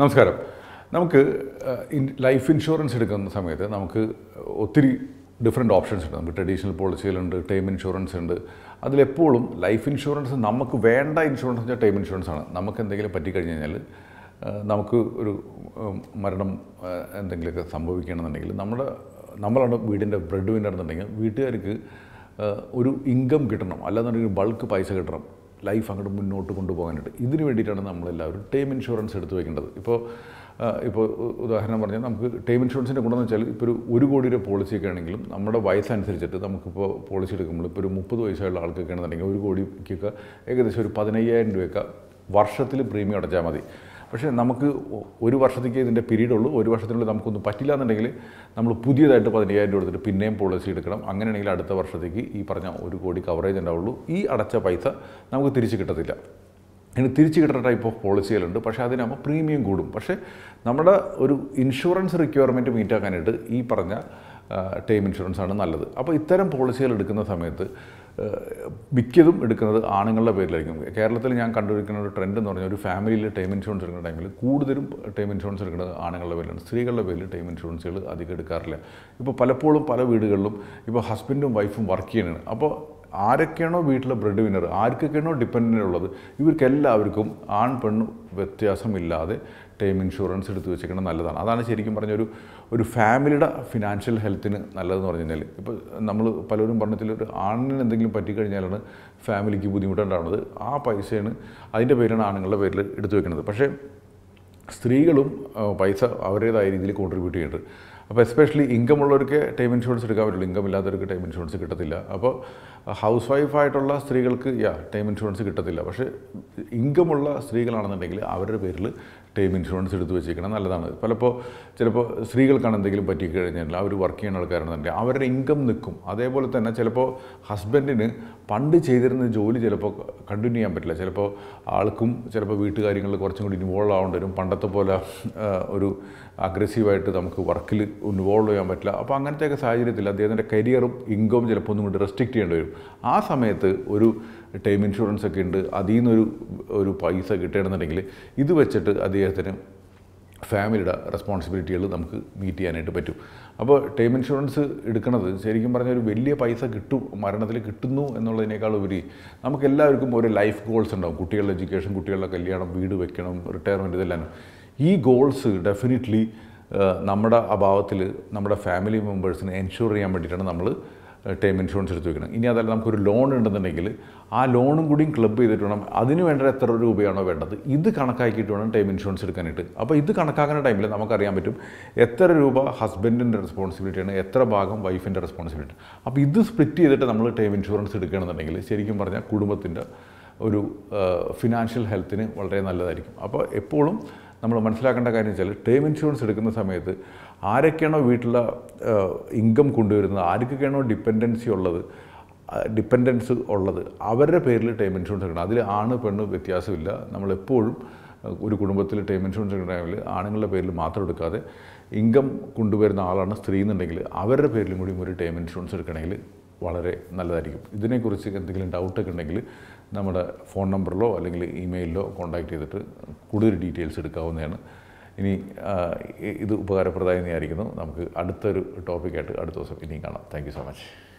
നമസ്കാരം നമുക്ക് life insurance എടുക്കുന്ന സമയത്ത് നമുക്ക് ഒത്തിരി ഡിഫറെൻ്റ് ഓപ്ഷൻസ് ഉണ്ട് നമുക്ക് ട്രഡീഷണൽ പോളിസികളുണ്ട് ടേം ഇൻഷുറൻസ് ഉണ്ട് അതിലെപ്പോഴും ലൈഫ് ഇൻഷുറൻസ് നമുക്ക് വേണ്ട ഇൻഷുറൻസ് വെച്ചാൽ ടേം ഇൻഷുറൻസ് ആണ് നമുക്ക് എന്തെങ്കിലും പറ്റിക്കഴിഞ്ഞ് കഴിഞ്ഞാൽ നമുക്ക് ഒരു മരണം എന്തെങ്കിലുമൊക്കെ സംഭവിക്കണമെന്നുണ്ടെങ്കിൽ നമ്മുടെ നമ്മളാണ് വീടിൻ്റെ ബ്രെഡ് വിന്നർ എന്നുണ്ടെങ്കിൽ വീട്ടുകാർക്ക് ഒരു ഇൻകം കിട്ടണം അല്ലാന്നുണ്ടെങ്കിൽ ബൾക്ക് പൈസ കിട്ടണം ലൈഫ് അങ്ങോട്ട് മുന്നോട്ട് കൊണ്ടുപോകാനായിട്ട് ഇതിന് വേണ്ടിയിട്ടാണ് നമ്മളെല്ലാവരും ടേം ഇൻഷുറൻസ് എടുത്ത് വയ്ക്കേണ്ടത് ഇപ്പോൾ ഇപ്പോൾ ഉദാഹരണം പറഞ്ഞാൽ നമുക്ക് ടേം ഇൻഷുറൻസിൻ്റെ ഗുണമെന്ന് വെച്ചാൽ ഇപ്പോൾ ഒരു ഒരു കോടി രൂപ പോളിസിയൊക്കെ ആണെങ്കിലും നമ്മുടെ വയസ്സനുസരിച്ചിട്ട് നമുക്കിപ്പോൾ പോളിസി എടുക്കുമ്പോൾ ഇപ്പോൾ ഒരു മുപ്പത് വയസ്സുള്ള ആൾക്കൊക്കെ ആണെന്നുണ്ടെങ്കിൽ ഒരു കോടിക്കൊക്കെ ഏകദേശം ഒരു പതിനയ്യായിരം രൂപയൊക്കെ വർഷത്തിൽ പ്രീമിയം അടച്ചാൽ മതി പക്ഷേ നമുക്ക് ഒരു വർഷത്തേക്ക് ഇതിൻ്റെ പീരീഡ് ഉള്ളൂ ഒരു വർഷത്തിനുള്ളിൽ നമുക്കൊന്നും പറ്റില്ല എന്നുണ്ടെങ്കിൽ നമ്മൾ പുതിയതായിട്ട് പതിനയ്യായിരം രൂപ എടുത്തിട്ട് പിന്നെയും പോളിസി എടുക്കണം അങ്ങനെയാണെങ്കിൽ അടുത്ത വർഷത്തേക്ക് ഈ പറഞ്ഞ ഒരു കോടി കവറേജ് ഉണ്ടാവുള്ളൂ ഈ അടച്ച പൈസ നമുക്ക് തിരിച്ച് കിട്ടത്തില്ല ഇനി തിരിച്ചു കിട്ടുന്ന ടൈപ്പ് ഓഫ് പോളിസികളുണ്ട് പക്ഷേ അതിനാകുമ്പോൾ പ്രീമിയം കൂടും പക്ഷേ നമ്മുടെ ഒരു ഇൻഷുറൻസ് റിക്വയർമെൻറ്റ് മീറ്റാക്കാനായിട്ട് ഈ പറഞ്ഞ ടേം ഇൻഷുറൻസ് ആണ് നല്ലത് അപ്പോൾ ഇത്തരം പോളിസികൾ എടുക്കുന്ന സമയത്ത് മിക്കതും എടുക്കുന്നത് ആണുങ്ങളുടെ പേരിലായിരിക്കും കേരളത്തിൽ ഞാൻ കണ്ടുപിടിക്കുന്ന ഒരു ട്രെൻഡ് എന്ന് പറഞ്ഞാൽ ഒരു ഫാമിലിയിൽ ടേം ഇൻഷുറൻസ് എടുക്കുന്ന ടൈമിൽ കൂടുതലും ടേം ഇൻഷുറൻസ് എടുക്കുന്നത് ആണുങ്ങളുടെ പേരിലാണ് സ്ത്രീകളുടെ പേരിൽ ടേം ഇൻഷുറൻസുകൾ അധികം എടുക്കാറില്ല ഇപ്പോൾ പലപ്പോഴും പല വീടുകളിലും ഇപ്പോൾ ഹസ്ബൻഡും വൈഫും വർക്ക് ചെയ്യണതാണ് അപ്പോൾ ആരൊക്കെയാണോ വീട്ടിലെ ബ്രെഡ് വിന്നർ ആർക്കൊക്കെയാണോ ഡിപ്പെൻഡൻ്റ് ഉള്ളത് ഇവർക്കെല്ലാവർക്കും ആൺ പെണ്ണ് വ്യത്യാസമില്ലാതെ ടൈം ഇൻഷുറൻസ് എടുത്ത് വെച്ചേക്കുന്നത് നല്ലതാണ് അതാണ് ശരിക്കും പറഞ്ഞൊരു ഒരു ഫാമിലിയുടെ ഫിനാൻഷ്യൽ ഹെൽത്തിന് നല്ലതെന്ന് പറഞ്ഞു കഴിഞ്ഞാൽ ഇപ്പോൾ നമ്മൾ പലരും പറഞ്ഞതിൽ ഒരു ആണിന് എന്തെങ്കിലും പറ്റിക്കഴിഞ്ഞാലാണ് ഫാമിലിക്ക് ബുദ്ധിമുട്ടുണ്ടാവുന്നത് ആ പൈസയാണ് അതിൻ്റെ പേരാണ് ആണുങ്ങളുടെ പേരിൽ എടുത്തു വെക്കുന്നത് പക്ഷേ സ്ത്രീകളും പൈസ അവരുടേതായ രീതിയിൽ കോൺട്രിബ്യൂട്ട് ചെയ്യുന്നുണ്ട് അപ്പോൾ എസ്പെഷ്യലി ഇൻകം ഉള്ളവർക്ക് ടൈം ഇൻഷുറൻസ് എടുക്കാൻ പറ്റുള്ളൂ ഇൻകം ഇല്ലാത്തവർക്ക് ടൈം ഇൻഷുറൻസ് കിട്ടത്തില്ല അപ്പോൾ ഹൗസ് വൈഫായിട്ടുള്ള സ്ത്രീകൾക്ക് യാ ടൈം ഇൻഷുറൻസ് കിട്ടത്തില്ല പക്ഷേ ഇൻകമുള്ള സ്ത്രീകളാണെന്നുണ്ടെങ്കിൽ അവരുടെ പേരിൽ ടൈം ഇൻഷുറൻസ് എടുത്ത് വെച്ചേക്കണം നല്ലതാണ് പലപ്പോൾ ചിലപ്പോൾ സ്ത്രീകൾക്കാണ് എന്തെങ്കിലും പറ്റിക്കഴിഞ്ഞാൽ അവർ വർക്ക് ചെയ്യുന്ന ആൾക്കാരാണെന്നുണ്ടെങ്കിൽ അവരുടെ ഇൻകം നിൽക്കും അതേപോലെ തന്നെ ചിലപ്പോൾ ഹസ്ബൻഡിന് പണ്ട് ചെയ്തിരുന്ന ജോലി ചിലപ്പോൾ കണ്ടിന്യൂ ചെയ്യാൻ പറ്റില്ല ചിലപ്പോൾ ആൾക്കും ചിലപ്പോൾ വീട്ടുകാര്യങ്ങളിൽ കുറച്ചും കൂടി ഇൻവോൾവ് ആവേണ്ടി വരും പണ്ടത്തെ പോലെ ഒരു അഗ്രസീവായിട്ട് നമുക്ക് വർക്കിൽ ഇൻവോൾവ് ചെയ്യാൻ പറ്റില്ല അപ്പോൾ അങ്ങനത്തെയൊക്കെ സാഹചര്യത്തിൽ അദ്ദേഹത്തിൻ്റെ കരിയറും ഇൻകവും ചിലപ്പോൾ ഒന്നും കൂടി റെസ്ട്രിക്റ്റ് ചെയ്യേണ്ടി വരും ആ സമയത്ത് ഒരു ടൈം ഇൻഷുറൻസ് ഒക്കെ ഉണ്ട് അതിൽ നിന്നൊരു ഒരു പൈസ കിട്ടണമെന്നുണ്ടെങ്കിൽ ഇത് വെച്ചിട്ട് അദ്ദേഹം അദ്ദേഹത്തിന് ഫാമിലിയുടെ റെസ്പോൺസിബിലിറ്റികൾ നമുക്ക് മീറ്റ് ചെയ്യാനായിട്ട് പറ്റും അപ്പോൾ ടേം ഇൻഷുറൻസ് എടുക്കുന്നത് ശരിക്കും പറഞ്ഞാൽ ഒരു വലിയ പൈസ കിട്ടും മരണത്തിൽ കിട്ടുന്നു എന്നുള്ളതിനേക്കാൾ ഉപരി നമുക്ക് എല്ലാവർക്കും ഒരു ലൈഫ് ഗോൾസ് ഉണ്ടാവും കുട്ടികളുടെ എഡ്യൂക്കേഷൻ കുട്ടികളുടെ കല്യാണം വീട് വെക്കണം റിട്ടയർമെൻറ്റ് ഇതെല്ലാം ഈ ഗോൾസ് ഡെഫിനറ്റ്ലി നമ്മുടെ അഭാവത്തിൽ നമ്മുടെ ഫാമിലി മെമ്പേഴ്സിന് എൻഷുർ ചെയ്യാൻ വേണ്ടിയിട്ടാണ് നമ്മൾ ടേം ഇൻഷുറൻസ് എടുത്ത് വെക്കണം ഇനി അതല്ല നമുക്കൊരു ലോൺ ഉണ്ടെന്നുണ്ടെങ്കിൽ ആ ലോണും കൂടിയും ക്ലബ് ചെയ്തിട്ട് വേണം അതിന് വേണ്ട എത്ര രൂപയാണോ വേണ്ടത് ഇത് കണക്കാക്കിയിട്ട് വേണം ടേം ഇൻഷുറൻസ് എടുക്കാനായിട്ട് അപ്പോൾ ഇത് കണക്കാക്കുന്ന ടൈമിൽ നമുക്കറിയാൻ പറ്റും എത്ര രൂപ ഹസ്ബൻഡിൻ്റെ റെസ്പോൺസിബിലിറ്റിയാണ് എത്ര ഭാഗം വൈഫിൻ്റെ റെസ്പോൺസിബിലിറ്റി അപ്പോൾ ഇത് സ്പ്ലിറ്റ് ചെയ്തിട്ട് നമ്മൾ ടേം ഇൻഷുറൻസ് എടുക്കുകയാണെന്നുണ്ടെങ്കിൽ ശരിക്കും പറഞ്ഞാൽ കുടുംബത്തിൻ്റെ ഒരു ഫിനാൻഷ്യൽ ഹെൽത്തിന് വളരെ നല്ലതായിരിക്കും അപ്പോൾ എപ്പോഴും നമ്മൾ മനസ്സിലാക്കേണ്ട കാര്യം വെച്ചാൽ ടേം ഇൻഷുറൻസ് എടുക്കുന്ന സമയത്ത് ആരൊക്കെയാണോ വീട്ടിലെ ഇൻകം കൊണ്ടുവരുന്നത് ആർക്കൊക്കെയാണോ ഡിപ്പെൻഡൻസി ഉള്ളത് ഡിപ്പെൻഡൻസ് ഉള്ളത് അവരുടെ പേരിൽ ടേം ഇൻഷുറൻസ് എടുക്കണം അതിൽ ആണ് പെണ്ണ് വ്യത്യാസമില്ല നമ്മളെപ്പോഴും ഒരു കുടുംബത്തിൽ ടേം ഇൻഷുറൻസ് എടുക്കണമെങ്കിൽ ആണുങ്ങളുടെ പേരിൽ മാത്രം എടുക്കാതെ ഇൻകം കൊണ്ടുവരുന്ന ആളാണ് സ്ത്രീ എന്നുണ്ടെങ്കിൽ അവരുടെ പേരിലും കൂടി ഒരു ടേം ഇൻഷുറൻസ് എടുക്കണമെങ്കിൽ വളരെ നല്ലതായിരിക്കും ഇതിനെക്കുറിച്ച് എന്തെങ്കിലും ഡൗട്ടൊക്കെ ഉണ്ടെങ്കിൽ നമ്മുടെ ഫോൺ നമ്പറിലോ അല്ലെങ്കിൽ ഇമെയിലിലോ കോൺടാക്റ്റ് ചെയ്തിട്ട് കൂടുതൽ ഡീറ്റെയിൽസ് എടുക്കാവുന്നതാണ് ഇനി ഇത് ഉപകാരപ്രദമായി നമുക്ക് അടുത്തൊരു ടോപ്പിക്കായിട്ട് അടുത്ത ദിവസം ഇനിയും കാണാം താങ്ക് സോ മച്ച്